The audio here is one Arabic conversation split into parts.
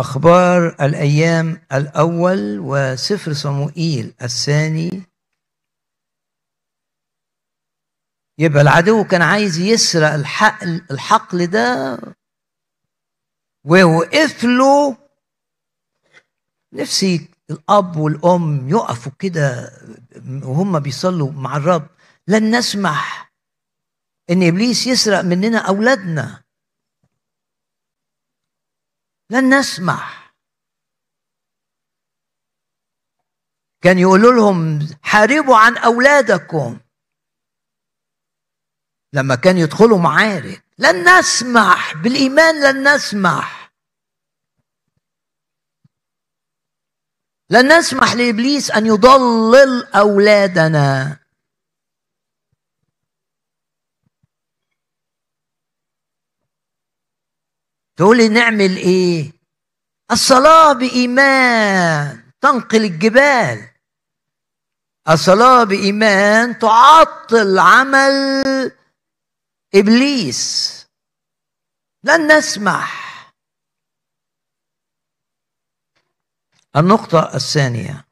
أخبار الأيام الأول وسفر صموئيل الثاني يبقى العدو كان عايز يسرق الحقل الحقل ده ووقف له نفسي الأب والأم يقفوا كده وهم بيصلوا مع الرب لن نسمح إن إبليس يسرق مننا أولادنا لن نسمح كان يقول لهم حاربوا عن أولادكم لما كان يدخلوا معارك لن نسمح بالإيمان لن نسمح لن نسمح لإبليس أن يضلل أولادنا تقولي نعمل ايه الصلاه بايمان تنقل الجبال الصلاه بايمان تعطل عمل ابليس لن نسمح النقطه الثانيه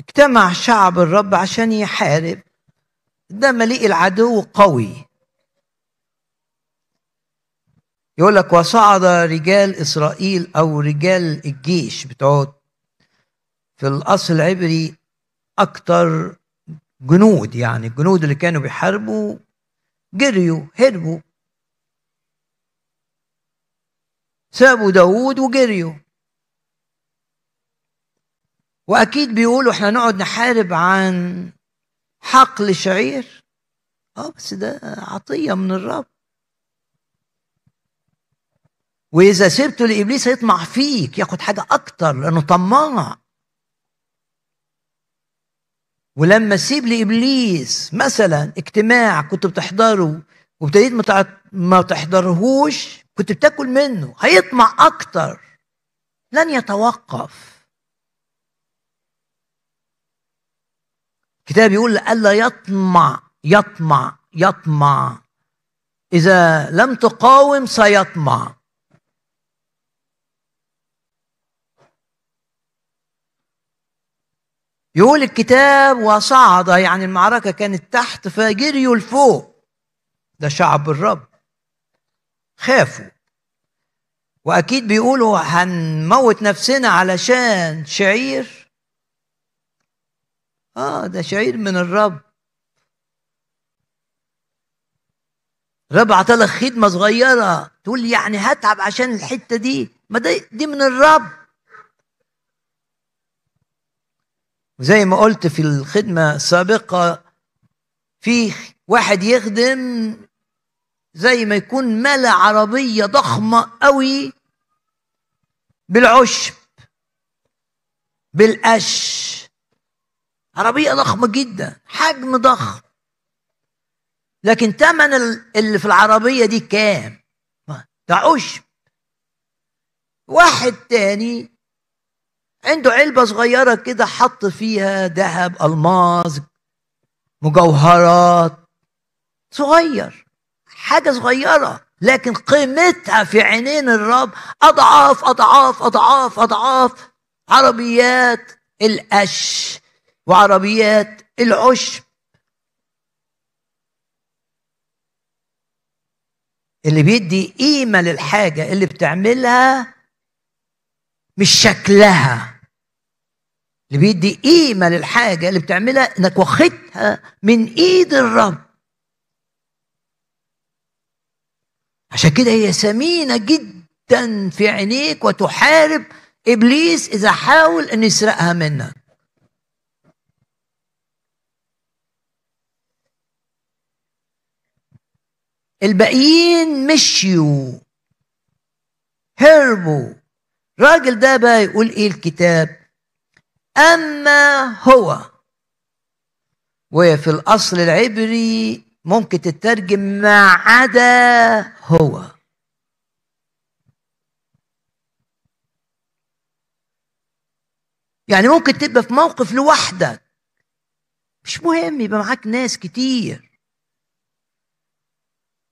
اجتمع شعب الرب عشان يحارب ده مليء العدو قوي يقول لك وصعد رجال إسرائيل أو رجال الجيش بتوع في الأصل العبري أكتر جنود يعني الجنود اللي كانوا بيحاربوا جريوا هربوا سابوا داوود وجريوا واكيد بيقولوا احنا نقعد نحارب عن حقل شعير اه بس ده عطيه من الرب واذا سبته لابليس هيطمع فيك ياخد حاجه اكتر لانه طماع ولما سيب لابليس مثلا اجتماع كنت بتحضره وابتديت ما تحضرهوش كنت بتاكل منه هيطمع اكتر لن يتوقف كتاب يقول الا يطمع يطمع يطمع اذا لم تقاوم سيطمع يقول الكتاب وصعد يعني المعركة كانت تحت فجريوا لفوق ده شعب الرب خافوا وأكيد بيقولوا هنموت نفسنا علشان شعير آه ده شعير من الرب الرب عطالك خدمة صغيرة تقول يعني هتعب عشان الحتة دي ما دي, دي من الرب وزي ما قلت في الخدمة السابقة في واحد يخدم زي ما يكون ملا عربية ضخمة قوي بالعشب بالقش عربية ضخمة جدا حجم ضخم لكن تمن اللي في العربية دي كام ده عشب واحد تاني عنده علبة صغيرة كده حط فيها ذهب ألماس مجوهرات صغير حاجة صغيرة لكن قيمتها في عينين الرب أضعاف أضعاف أضعاف أضعاف عربيات القش وعربيات العشب اللي بيدي قيمة للحاجة اللي بتعملها مش شكلها اللي بيدي قيمة للحاجة اللي بتعملها انك واخدها من ايد الرب عشان كده هي ثمينة جدا في عينيك وتحارب ابليس اذا حاول ان يسرقها منك الباقيين مشيوا هربوا الراجل ده بقى يقول ايه الكتاب أما هو وفي الأصل العبري ممكن تترجم ما عدا هو يعني ممكن تبقى في موقف لوحدك مش مهم يبقى معاك ناس كتير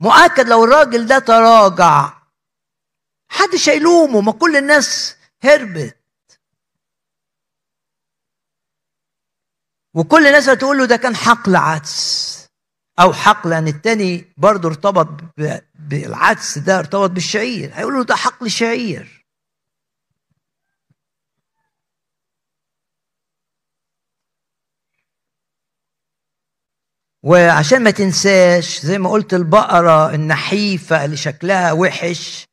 مؤكد لو الراجل ده تراجع حدش هيلومه ما كل الناس هربت وكل الناس هتقول له ده كان حقل عدس او حقل لان يعني التاني برضه ارتبط بالعدس ده ارتبط بالشعير هيقولوا له ده حقل شعير وعشان ما تنساش زي ما قلت البقرة النحيفة اللي شكلها وحش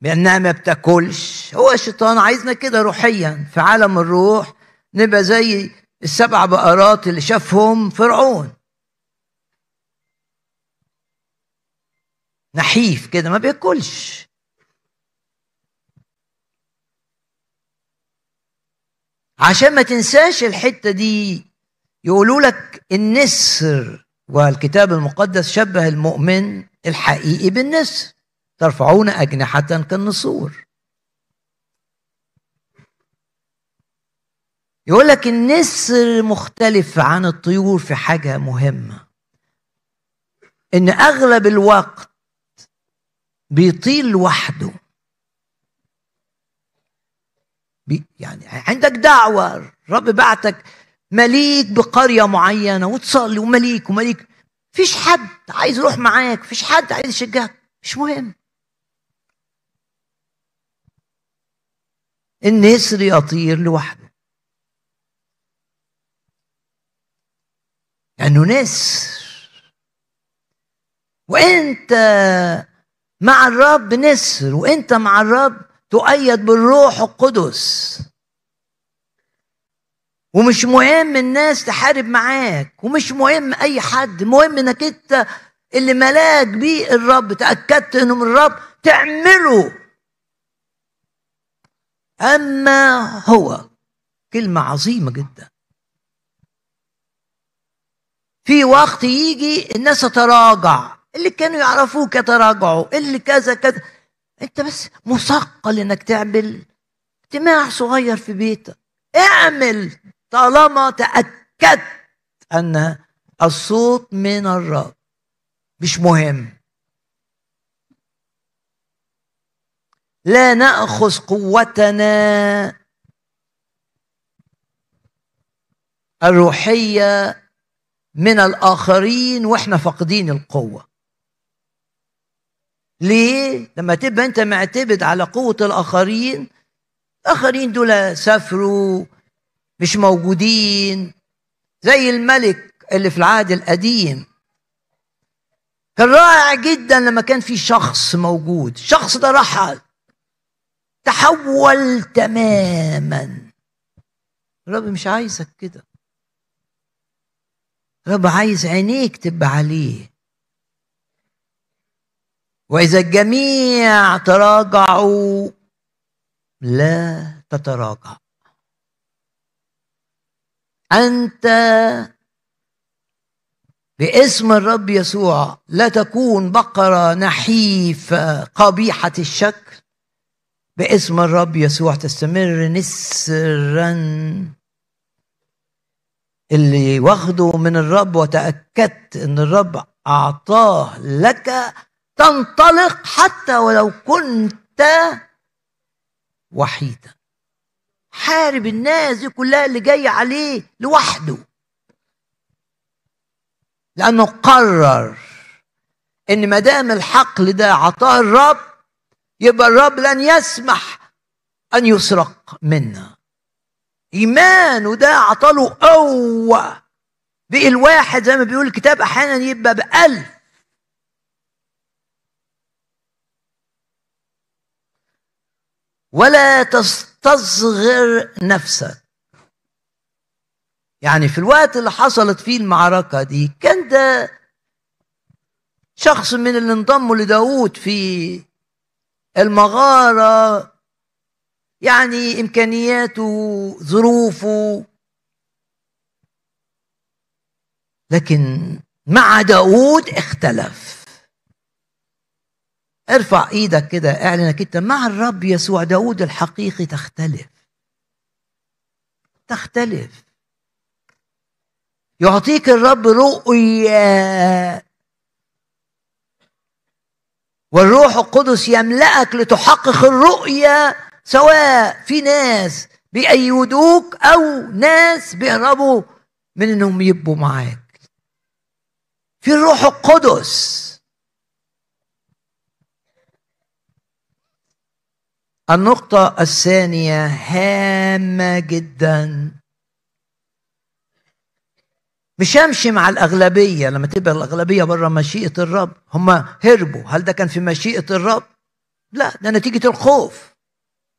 بأنها ما بتاكلش هو الشيطان عايزنا كده روحيا في عالم الروح نبقى زي السبع بقرات اللي شافهم فرعون نحيف كده ما بياكلش عشان ما تنساش الحته دي يقولوا لك النسر والكتاب المقدس شبه المؤمن الحقيقي بالنسر ترفعون اجنحه كالنسور يقول لك النسر مختلف عن الطيور في حاجة مهمة إن أغلب الوقت بيطير لوحده بي يعني عندك دعوة رب بعتك مليك بقرية معينة وتصلي ومليك ومليك فيش حد عايز يروح معاك فيش حد عايز يشجعك مش مهم النسر يطير لوحده يونس وانت مع الرب نسر وانت مع الرب تؤيد بالروح القدس ومش مهم الناس تحارب معاك ومش مهم اي حد مهم انك انت اللي ملاك بيه الرب تاكدت انه من الرب تعمله اما هو كلمه عظيمه جدا في وقت يجي الناس تتراجع اللي كانوا يعرفوك يتراجعوا اللي كذا كذا انت بس مثقل انك تعمل اجتماع صغير في بيتك اعمل طالما تاكدت ان الصوت من الرب مش مهم لا ناخذ قوتنا الروحيه من الآخرين وإحنا فاقدين القوة ليه؟ لما تبقى أنت معتمد على قوة الآخرين الآخرين دول سافروا مش موجودين زي الملك اللي في العهد القديم كان رائع جدا لما كان في شخص موجود الشخص ده رحل تحول تماما الرب مش عايزك كده الرب عايز عينيك تبقى عليه واذا الجميع تراجعوا لا تتراجع انت باسم الرب يسوع لا تكون بقره نحيفه قبيحه الشكل باسم الرب يسوع تستمر نسرا اللي واخده من الرب وتأكدت ان الرب أعطاه لك تنطلق حتى ولو كنت وحيدا حارب الناس دي كلها اللي جاية عليه لوحده لأنه قرر إن ما دام الحقل ده عطاه الرب يبقى الرب لن يسمح أن يسرق منا إيمانه ده أعطاله قوة بقي الواحد زي ما بيقول الكتاب أحيانا يبقى بألف ولا تستصغر نفسك يعني في الوقت اللي حصلت فيه المعركة دي كان ده شخص من اللي انضموا لداود في المغارة يعني إمكانياته ظروفه لكن مع داود اختلف ارفع ايدك كده اعلنك انت مع الرب يسوع داود الحقيقي تختلف تختلف يعطيك الرب رؤيا والروح القدس يملأك لتحقق الرؤيا سواء في ناس بيأيدوك أو ناس بيهربوا من إنهم يبقوا معاك في الروح القدس النقطة الثانية هامة جدا مش همشي مع الأغلبية لما تبقى الأغلبية بره مشيئة الرب هم هربوا هل ده كان في مشيئة الرب؟ لا ده نتيجة الخوف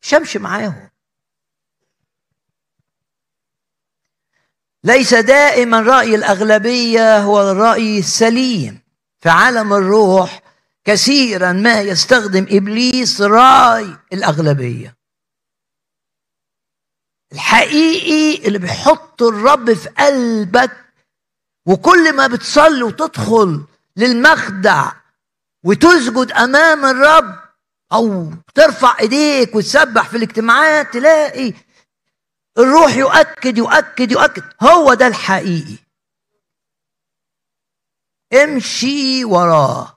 شمش معاهم ليس دائما رأي الأغلبية هو الرأي السليم في عالم الروح كثيرا ما يستخدم إبليس رأي الأغلبية الحقيقي اللي بيحط الرب في قلبك وكل ما بتصلي وتدخل للمخدع وتسجد أمام الرب او ترفع ايديك وتسبح في الاجتماعات تلاقي الروح يؤكد يؤكد يؤكد هو ده الحقيقي امشي وراه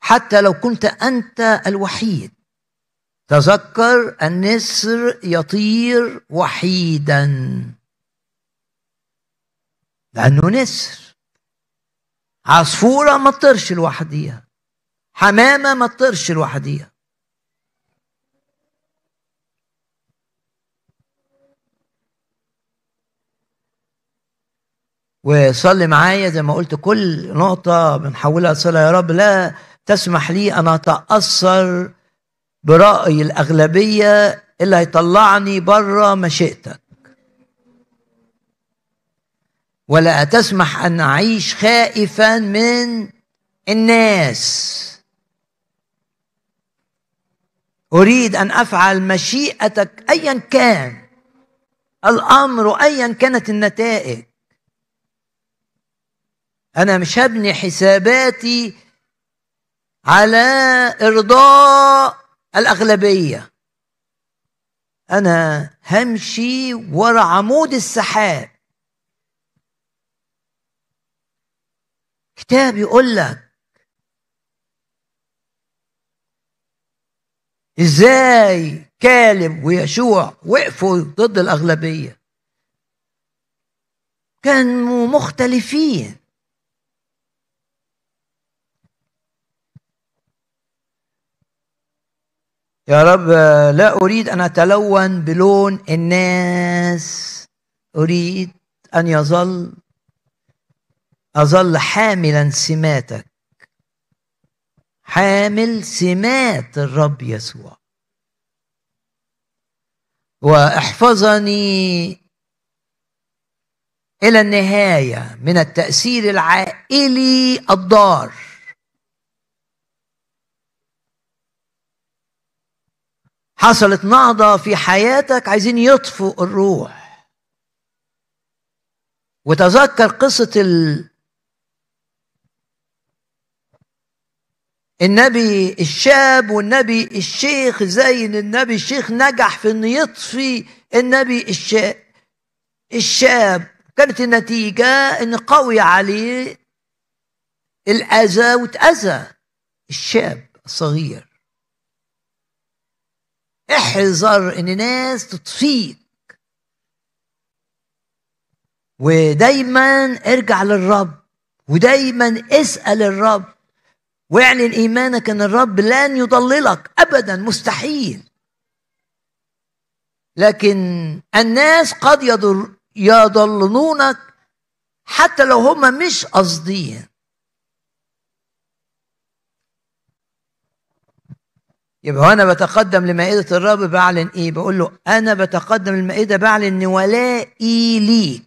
حتى لو كنت انت الوحيد تذكر النسر يطير وحيدا لأنه نسر عصفورة ما تطيرش لوحديها حمامة ما تطيرش لوحديها وصلي معايا زي ما قلت كل نقطة بنحولها صلاة يا رب لا تسمح لي أن أتأثر برأي الأغلبية اللي هيطلعني بره مشيئتك ولا تسمح أن أعيش خائفا من الناس أريد أن أفعل مشيئتك أيا كان الأمر أيا كانت النتائج أنا مش هبني حساباتي على إرضاء الأغلبية أنا همشي ورا عمود السحاب كتاب يقول لك ازاي كالب ويشوع وقفوا ضد الاغلبيه كانوا مختلفين يا رب لا اريد ان اتلون بلون الناس اريد ان يظل أظل حاملا سماتك حامل سمات الرب يسوع واحفظني الى النهايه من التاثير العائلي الضار حصلت نهضه في حياتك عايزين يطفئوا الروح وتذكر قصه ال النبي الشاب والنبي الشيخ زي ان النبي الشيخ نجح في انه يطفي النبي الشاب الشاب كانت النتيجة ان قوي عليه الاذى واتأذى الشاب الصغير احذر ان ناس تطفيك ودايما ارجع للرب ودايما اسأل الرب واعلن ايمانك ان الرب لن يضللك ابدا مستحيل لكن الناس قد يضللونك حتى لو هم مش قاصدين يبقى انا بتقدم لمائده الرب بعلن ايه بقول له انا بتقدم للمائده بعلن ان ولائي ليك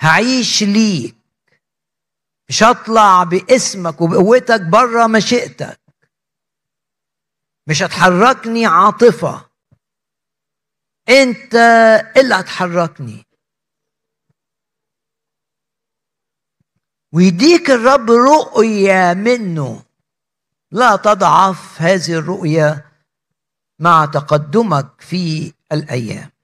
هعيش ليك مش هطلع باسمك وبقوتك بره مشيئتك مش هتحركني عاطفة انت إيه اللي هتحركني ويديك الرب رؤية منه لا تضعف هذه الرؤية مع تقدمك في الأيام